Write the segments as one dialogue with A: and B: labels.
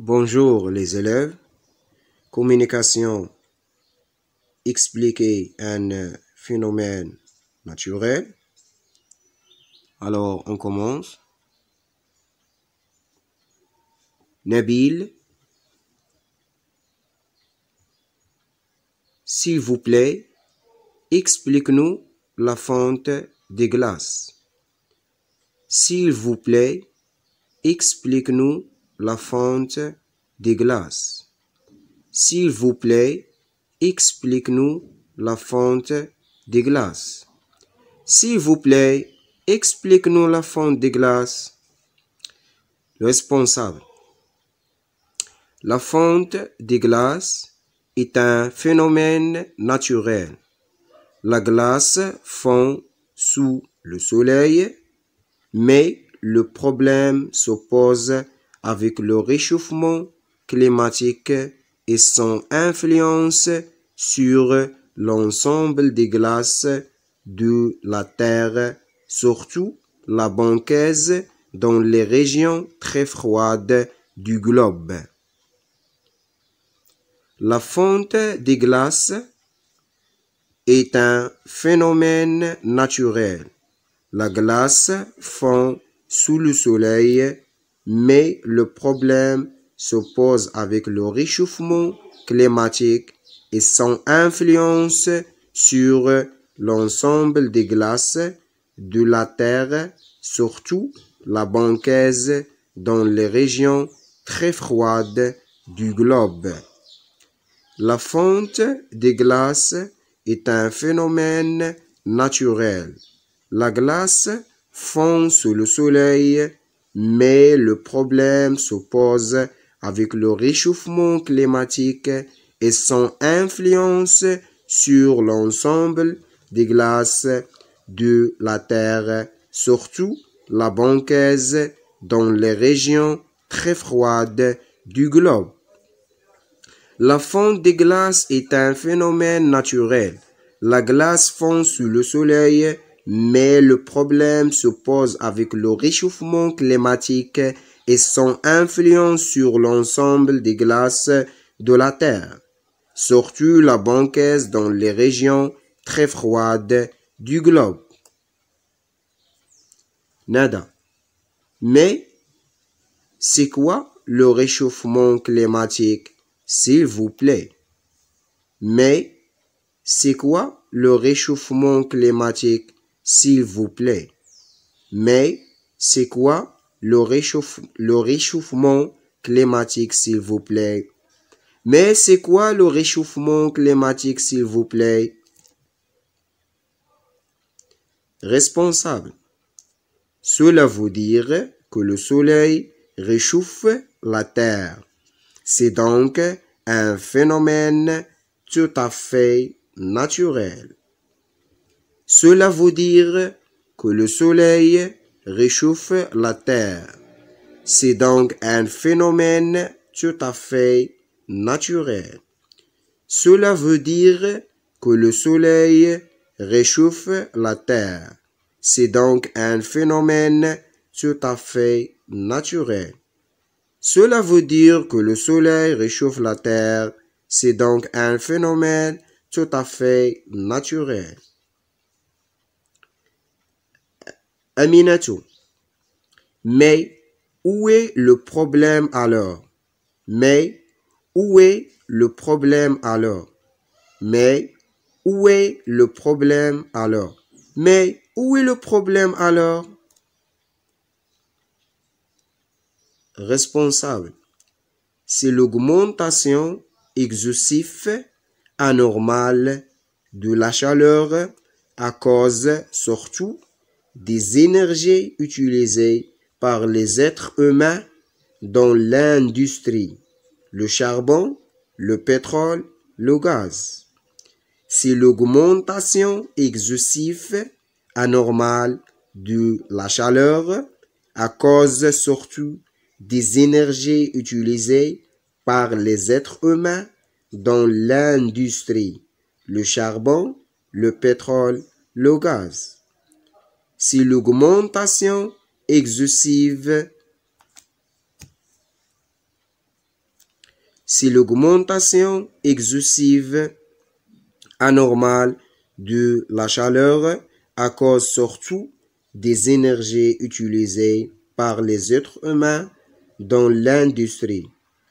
A: Bonjour les élèves. Communication expliquer un euh, phénomène naturel. Alors, on commence. Nabil, s'il vous plaît, explique-nous la fonte des glaces. S'il vous plaît, explique-nous la fonte des glaces. S'il vous plaît, explique-nous la fonte des glaces. S'il vous plaît, explique-nous la fonte des glaces. responsable. La fonte des glaces est un phénomène naturel. La glace fond sous le soleil, mais le problème se pose avec le réchauffement climatique et son influence sur l'ensemble des glaces de la Terre, surtout la banquise dans les régions très froides du globe. La fonte des glaces est un phénomène naturel. La glace fond sous le soleil mais le problème se pose avec le réchauffement climatique et son influence sur l'ensemble des glaces de la Terre, surtout la banquise dans les régions très froides du globe. La fonte des glaces est un phénomène naturel. La glace fond sous le soleil mais le problème se pose avec le réchauffement climatique et son influence sur l'ensemble des glaces de la Terre, surtout la banquise dans les régions très froides du globe. La fonte des glaces est un phénomène naturel. La glace fond sous le soleil mais le problème se pose avec le réchauffement climatique et son influence sur l'ensemble des glaces de la Terre, surtout la banquise dans les régions très froides du globe. Nada. Mais c'est quoi le réchauffement climatique, s'il vous plaît Mais c'est quoi le réchauffement climatique s'il vous plaît. Mais c'est quoi le, le réchauffement climatique, s'il vous plaît? Mais c'est quoi le réchauffement climatique, s'il vous plaît? Responsable. Cela veut dire que le soleil réchauffe la Terre. C'est donc un phénomène tout à fait naturel. Cela veut dire que le soleil réchauffe la Terre. C'est donc un phénomène tout à fait naturel. Cela veut dire que le soleil réchauffe la Terre. C'est donc un phénomène tout à fait naturel. Cela veut dire que le soleil réchauffe la Terre. C'est donc un phénomène tout à fait naturel. Aminatou. Mais où est le problème alors Mais où est le problème alors Mais où est le problème alors Mais où est le problème alors Responsable. C'est l'augmentation exhaustive anormale de la chaleur à cause surtout des énergies utilisées par les êtres humains dans l'industrie, le charbon, le pétrole, le gaz. C'est l'augmentation exhaustive anormale de la chaleur à cause surtout des énergies utilisées par les êtres humains dans l'industrie, le charbon, le pétrole, le gaz c'est l'augmentation exhaustive C'est l'augmentation anormale de la chaleur à cause surtout des énergies utilisées par les êtres humains dans l'industrie,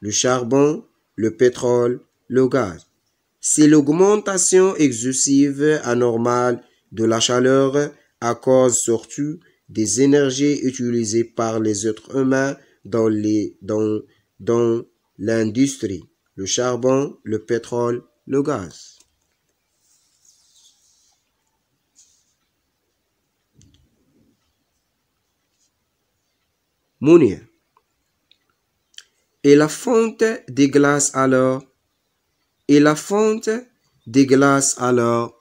A: le charbon, le pétrole, le gaz. C'est l'augmentation exhaustive anormale de la chaleur à cause surtout des énergies utilisées par les êtres humains dans l'industrie, le charbon, le pétrole, le gaz. Mounir. Et la fonte des glaces alors, et la fonte des glaces alors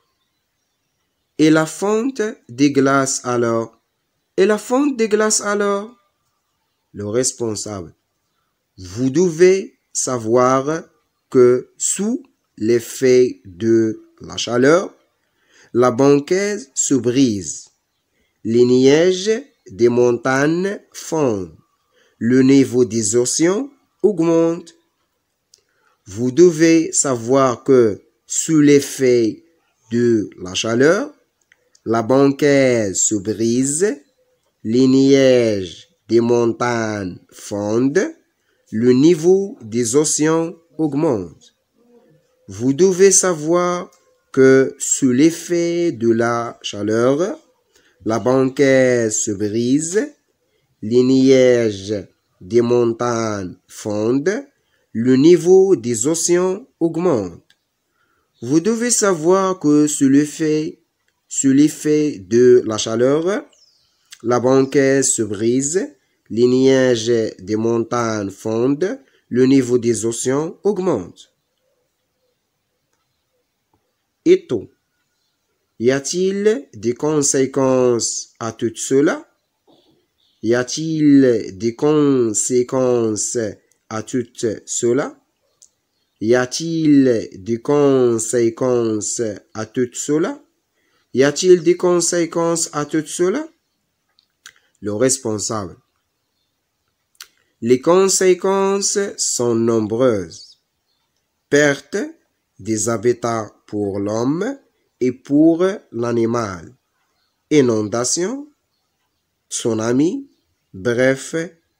A: et la fonte des glaces alors Et la fonte des glaces alors Le responsable. Vous devez savoir que sous l'effet de la chaleur, la banquise se brise. Les nièges des montagnes fondent. Le niveau des océans augmente. Vous devez savoir que sous l'effet de la chaleur, la banquette se brise, les nièges des montagnes fondent, le niveau des océans augmente. Vous devez savoir que sous l'effet de la chaleur, la banquette se brise, les nièges des montagnes fondent, le niveau des océans augmente. Vous devez savoir que sous l'effet sous l'effet de la chaleur, la banquette se brise, les nuages des montagnes fondent, le niveau des océans augmente. Et tout. Y a-t-il des conséquences à tout cela? Y a-t-il des conséquences à tout cela? Y a-t-il des conséquences à tout cela? Y a-t-il des conséquences à tout cela Le responsable. Les conséquences sont nombreuses. Perte des habitats pour l'homme et pour l'animal. Inondation, tsunami, bref,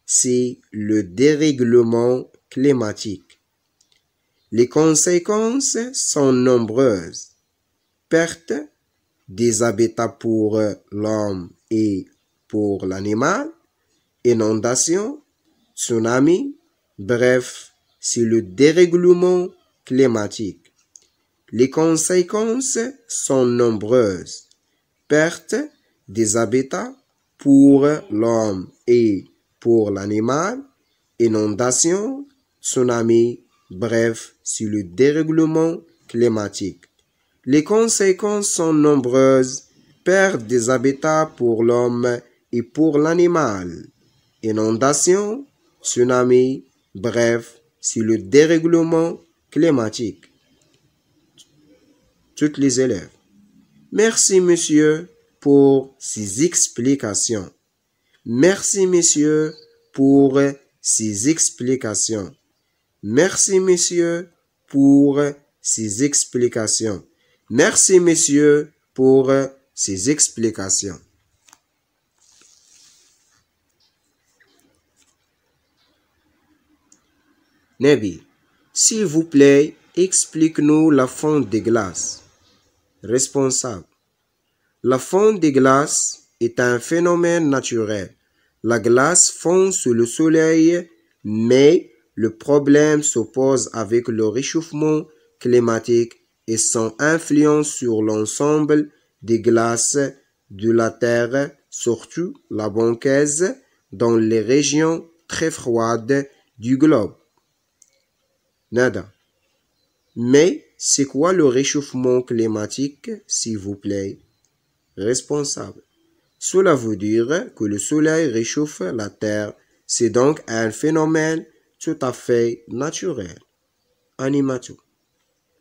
A: c'est le dérèglement climatique. Les conséquences sont nombreuses. Perte des habitats pour euh, l'homme et pour l'animal, inondation, tsunami, bref, c'est le dérèglement climatique. Les conséquences sont nombreuses. Perte des habitats pour l'homme et pour l'animal, Inondation. tsunami, bref, sur le dérèglement climatique. Les conséquences sont nombreuses. Perte des habitats pour l'homme et pour l'animal. Inondations, tsunamis, bref, sur le dérèglement climatique. Toutes les élèves. Merci, monsieur, pour ces explications. Merci, monsieur, pour ces explications. Merci, monsieur, pour ces explications. Merci, messieurs, pour euh, ces explications. Nebi, s'il vous plaît, explique-nous la fonte des glaces. Responsable. La fonte des glaces est un phénomène naturel. La glace fond sous le soleil, mais le problème s'oppose avec le réchauffement climatique et son influence sur l'ensemble des glaces de la Terre, surtout la banquise, dans les régions très froides du globe. Nada. Mais c'est quoi le réchauffement climatique, s'il vous plaît Responsable. Cela veut dire que le Soleil réchauffe la Terre. C'est donc un phénomène tout à fait naturel. Animato.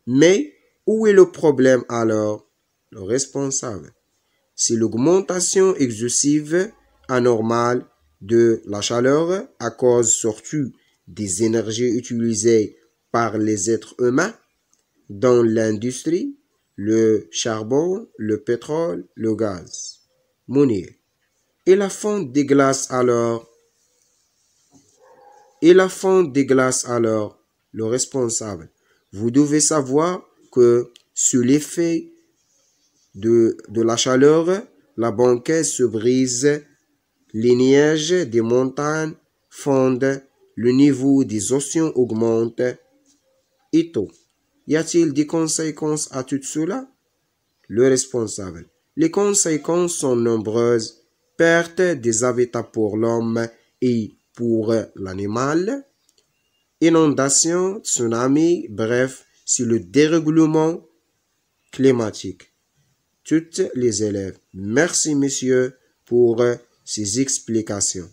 A: Mais où est le problème alors Le responsable. C'est l'augmentation excessive anormale de la chaleur à cause surtout des énergies utilisées par les êtres humains dans l'industrie, le charbon, le pétrole, le gaz. Monnaie. Et la fonte des glaces alors Et la fonte des glaces alors Le responsable. Vous devez savoir sur l'effet de, la chaleur, la banquette se brise, les nièges des montagnes fondent, le niveau des océans augmente, et tout. Y a-t-il des conséquences à tout cela Le responsable. Les conséquences sont nombreuses. Perte des habitats pour l'homme et pour l'animal, Inondation, tsunami, bref, sur le dérèglement climatique. Toutes les élèves, merci monsieur pour euh, ces explications.